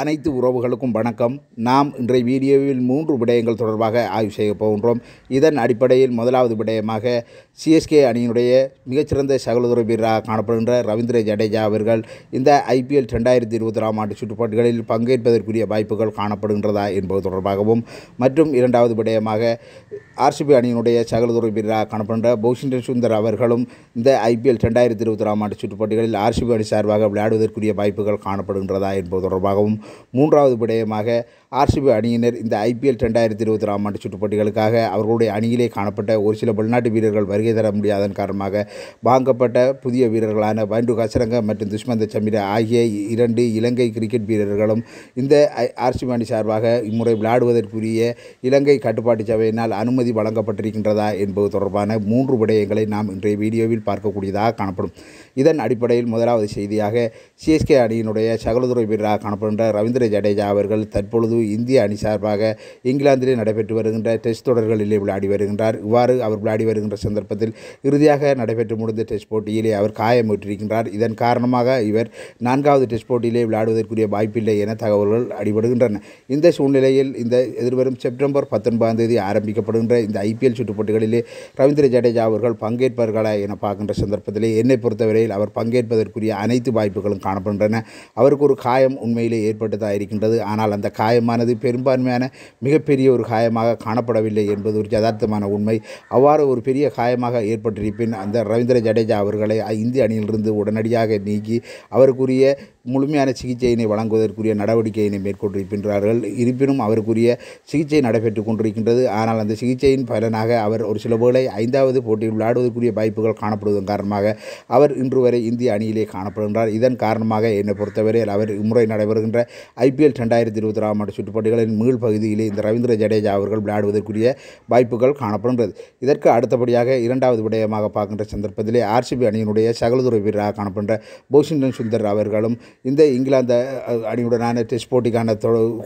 அனைத்து உறவுகளுக்கும் வணக்கம் நாம் இன்றைய வீடியோவில் மூன்று விடயங்கள் தொடர்பாக ஆய்வு செய்ய போகின்றோம் இதன் அடிப்படையில் முதலாவது விடயமாக சிஎஸ்கே அணியினுடைய மிகச்சிறந்த சகலதுறை வீரராக காணப்படுகின்ற ரவீந்திர ஜடேஜா அவர்கள் இந்த ஐபிஎல் ரெண்டாயிரத்தி இருபத்தி ஆறாம் ஆண்டு சுற்றுப்பாட்டுகளில் பங்கேற்பதற்குரிய வாய்ப்புகள் காணப்படுகின்றதா என்பது தொடர்பாகவும் மற்றும் இரண்டாவது விடயமாக ஆர்சிபி அணியினுடைய சகலதுறை வீரராக காணப்படுகின்ற பௌஷிண்டன் சுந்தர் அவர்களும் இந்த ஐபிஎல் ரெண்டாயிரத்தி ஆறாம் ஆண்டு சுற்றுப்பட்டிகளில் ஆர்சிபி அணி சார்பாக விளையாடுவதற்குரிய வாய்ப்புகள் காணப்படுகின்றதா என்பது தொடர்பாகவும் மூன்றாவது விடயமாக ஆர்சிபி அணியினர் இந்த ஐபிஎல் ரெண்டாயிரத்தி ஆறாம் ஆண்டு சுற்றுப்பட்டிகளுக்காக அவர்களுடைய அணியிலே காணப்பட்ட ஒரு சில வெளிநாட்டு வீரர்கள் வருகை தர முடியாதன் காரணமாக வாங்கப்பட்ட புதிய வீரர்களான பண்டு கசரங்க மற்றும் துஷ்மந்த சமீர ஆகிய இரண்டு இலங்கை கிரிக்கெட் வீரர்களும் இந்த ஆர்சிபி அணி சார்பாக இம்முறை விளையாடுவதற்குரிய இலங்கை கட்டுப்பாட்டு சபையினால் அனுமதி அனுமதி வழங்கப்பட்டிருக்கின்றதா என்பது தொடர்பான மூன்று விடயங்களை நாம் இன்றைய வீடியோவில் பார்க்கக்கூடியதாக காணப்படும் இதன் அடிப்படையில் முதலாவது செய்தியாக சிஎஸ்கே அணியினுடைய சகலதுறை வீரராக காணப்படுகின்ற ரவீந்திர ஜடேஜா அவர்கள் தற்பொழுது இந்திய அணி சார்பாக இங்கிலாந்திலே நடைபெற்று வருகின்ற டெஸ்ட் தொடர்களிலே விளையாடி வருகின்றார் இவ்வாறு அவர் விளையாடி வருகின்ற சந்தர்ப்பத்தில் இறுதியாக நடைபெற்று முடிந்த டெஸ்ட் போட்டியிலே அவர் காயமுற்றிருக்கின்றார் இதன் காரணமாக இவர் நான்காவது டெஸ்ட் போட்டியிலே விளையாடுவதற்குரிய வாய்ப்பில்லை என தகவல்கள் அடிபடுகின்றன இந்த சூழ்நிலையில் இந்த எதிர்வரும் செப்டம்பர் பத்தொன்பதாம் தேதி ஆரம்பிக்கப்படுகின்ற வருகின்ற இந்த ஐபிஎல் போட்டிகளிலே ரவீந்திர ஜடேஜா அவர்கள் பங்கேற்பார்களா என பார்க்கின்ற சந்தர்ப்பத்தில் என்னை பொறுத்தவரையில் அவர் பங்கேற்பதற்குரிய அனைத்து வாய்ப்புகளும் காணப்படுகின்றன அவருக்கு ஒரு காயம் உண்மையிலே ஏற்பட்டதாக இருக்கின்றது ஆனால் அந்த காயமானது பெரும்பான்மையான மிகப்பெரிய ஒரு காயமாக காணப்படவில்லை என்பது ஒரு யதார்த்தமான உண்மை அவ்வாறு ஒரு பெரிய காயமாக ஏற்பட்டிருப்பின் அந்த ரவீந்திர ஜடேஜா அவர்களை இந்திய அணியிலிருந்து உடனடியாக நீக்கி அவருக்குரிய முழுமையான சிகிச்சையினை வழங்குவதற்குரிய நடவடிக்கையினை மேற்கொண்டிருக்கின்றார்கள் இருப்பினும் அவருக்குரிய சிகிச்சை நடைபெற்றுக் கொண்டிருக்கின்றது ஆனால் அந்த சிகிச்சையின் பலனாக அவர் ஒரு சில வேளை ஐந்தாவது போட்டியில் விளையாடுவதற்குரிய வாய்ப்புகள் காணப்படுவதன் காரணமாக அவர் இன்று வரை இந்திய அணியிலே காணப்படுகின்றார் இதன் காரணமாக என்னை பொறுத்தவரையில் அவர் இம்முறை நடைபெறுகின்ற ஐபிஎல் ரெண்டாயிரத்தி இருபத்தி ஆறாம் ஆண்டு சுற்றுப்பட்டிகளின் மீள் பகுதியிலே இந்த ரவீந்திர ஜடேஜா அவர்கள் விளையாடுவதற்குரிய வாய்ப்புகள் காணப்படுகின்றது இதற்கு அடுத்தபடியாக இரண்டாவது விடயமாக பார்க்கின்ற சந்தர்ப்பத்திலே ஆர்சிபி அணியினுடைய சகலதுறை வீரராக காணப்படுகின்ற போஷிங்டன் சுந்தர் அவர்களும் இந்த இங்கிலாந்து அணியுடனான டெஸ்ட் போட்டிக்கான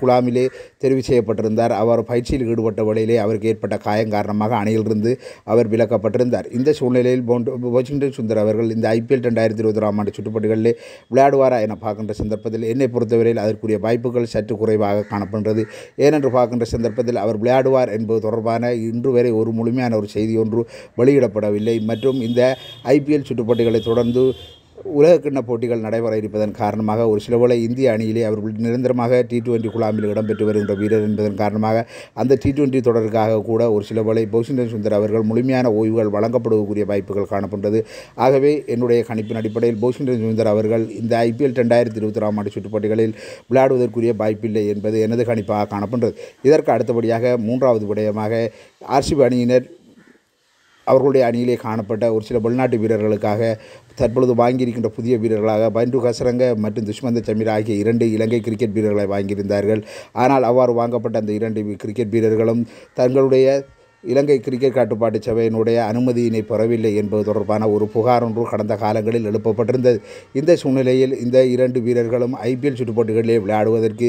குழாமிலே தெரிவு செய்யப்பட்டிருந்தார் அவர் பயிற்சியில் ஈடுபட்ட வழியிலே அவருக்கு ஏற்பட்ட காயம் காரணமாக அணியிலிருந்து அவர் விலக்கப்பட்டிருந்தார் இந்த சூழ்நிலையில் வாஷிங்டன் சுந்தர் அவர்கள் இந்த ஐபிஎல் ரெண்டாயிரத்தி இருபதாம் ஆண்டு சுற்றுப்பட்டுகளிலே விளையாடுவாரா என பார்க்கின்ற சந்தர்ப்பத்தில் என்னை பொறுத்தவரையில் அதற்குரிய வாய்ப்புகள் சற்று குறைவாக காணப்படுகிறது ஏனென்று பார்க்கின்ற சந்தர்ப்பத்தில் அவர் விளையாடுவார் என்பது தொடர்பான இன்று வரை ஒரு முழுமையான ஒரு செய்தி ஒன்று வெளியிடப்படவில்லை மற்றும் இந்த ஐபிஎல் சுற்றுப்பட்டுகளை தொடர்ந்து உலக கிண்ண போட்டிகள் நடைபெற இருப்பதன் காரணமாக ஒரு சில போல இந்திய அணியிலே அவர்கள் நிரந்தரமாக டி டுவெண்டி குழாமில் இடம்பெற்று வருகின்ற வீரர் என்பதன் காரணமாக அந்த டி டுவெண்டி தொடருக்காக கூட ஒரு சில போல சுந்தர் அவர்கள் முழுமையான ஓய்வுகள் வழங்கப்படக்கூடிய வாய்ப்புகள் காணப்படுகிறது ஆகவே என்னுடைய கணிப்பின் அடிப்படையில் பௌசிந்தன் சுந்தர் அவர்கள் இந்த ஐபிஎல் ரெண்டாயிரத்தி ஆறாம் ஆண்டு சுற்றுப்போட்டிகளில் விளையாடுவதற்குரிய வாய்ப்பில்லை என்பது எனது கணிப்பாக காணப்படுகிறது இதற்கு அடுத்தபடியாக மூன்றாவது விடயமாக ஆர்சிபி அணியினர் அவர்களுடைய அணியிலே காணப்பட்ட ஒரு சில வெளிநாட்டு வீரர்களுக்காக தற்பொழுது வாங்கியிருக்கின்ற புதிய வீரர்களாக பண்டு ஹசரங்க மற்றும் துஷ்மந்த சமீர் ஆகிய இரண்டு இலங்கை கிரிக்கெட் வீரர்களை வாங்கியிருந்தார்கள் ஆனால் அவ்வாறு வாங்கப்பட்ட அந்த இரண்டு கிரிக்கெட் வீரர்களும் தங்களுடைய இலங்கை கிரிக்கெட் கட்டுப்பாட்டு சபையினுடைய அனுமதியினை பெறவில்லை என்பது தொடர்பான ஒரு புகார் ஒன்று கடந்த காலங்களில் எழுப்பப்பட்டிருந்தது இந்த சூழ்நிலையில் இந்த இரண்டு வீரர்களும் ஐபிஎல் சுற்றுப்போட்டிகளிலே விளையாடுவதற்கு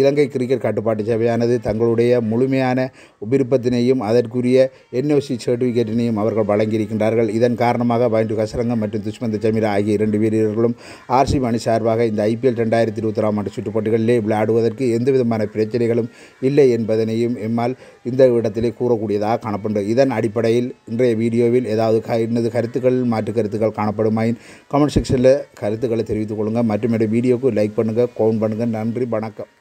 இலங்கை கிரிக்கெட் கட்டுப்பாட்டு சபையானது தங்களுடைய முழுமையான விருப்பத்தினையும் அதற்குரிய என்ஓசி சர்டிஃபிகேட்டினையும் அவர்கள் வழங்கியிருக்கின்றார்கள் இதன் காரணமாக பயண்டு கசரங்கம் மற்றும் துஷ்மந்த ஜமீர் ஆகிய இரண்டு வீரர்களும் சி அணி சார்பாக இந்த ஐபிஎல் ரெண்டாயிரத்தி இருபத்தொராம் ஆண்டு சுற்றுப்போட்டிகளிலே விளையாடுவதற்கு எந்த விதமான பிரச்சனைகளும் இல்லை என்பதனையும் எம்மால் இந்த இடத்திலே என்பதை கூறக்கூடியதாக காணப்படுகிறது இதன் அடிப்படையில் இன்றைய வீடியோவில் ஏதாவது க இன்னது கருத்துக்கள் மாற்று கருத்துக்கள் காணப்படுமாயின் கமெண்ட் செக்ஷனில் கருத்துக்களை தெரிவித்துக் கொள்ளுங்கள் மற்றும் என்னுடைய வீடியோவுக்கு லைக் பண்ணுங்கள் கவுண்ட் பண்ணுங்கள் நன்றி வணக்கம்